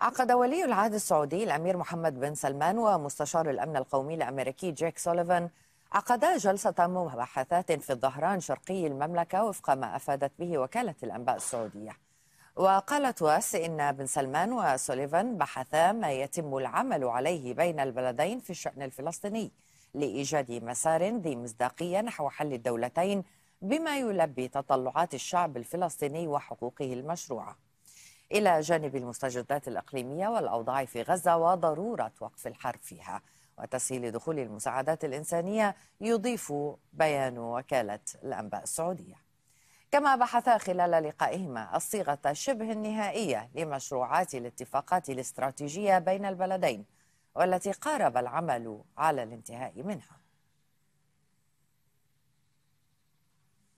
عقد ولي العهد السعودي الأمير محمد بن سلمان ومستشار الأمن القومي الأمريكي جيك سوليفان عقدا جلسة مباحثات في الظهران شرقي المملكة وفق ما أفادت به وكالة الأنباء السعودية وقالت واس إن بن سلمان وسوليفان بحثا ما يتم العمل عليه بين البلدين في الشأن الفلسطيني لإيجاد مسار ذي مصداقية نحو حل الدولتين بما يلبي تطلعات الشعب الفلسطيني وحقوقه المشروعه إلى جانب المستجدات الإقليمية والأوضاع في غزة وضرورة وقف الحرب فيها وتسهيل دخول المساعدات الإنسانية يضيف بيان وكالة الأنباء السعودية كما بحثا خلال لقائهما الصيغة شبه النهائية لمشروعات الاتفاقات الاستراتيجية بين البلدين والتي قارب العمل على الانتهاء منها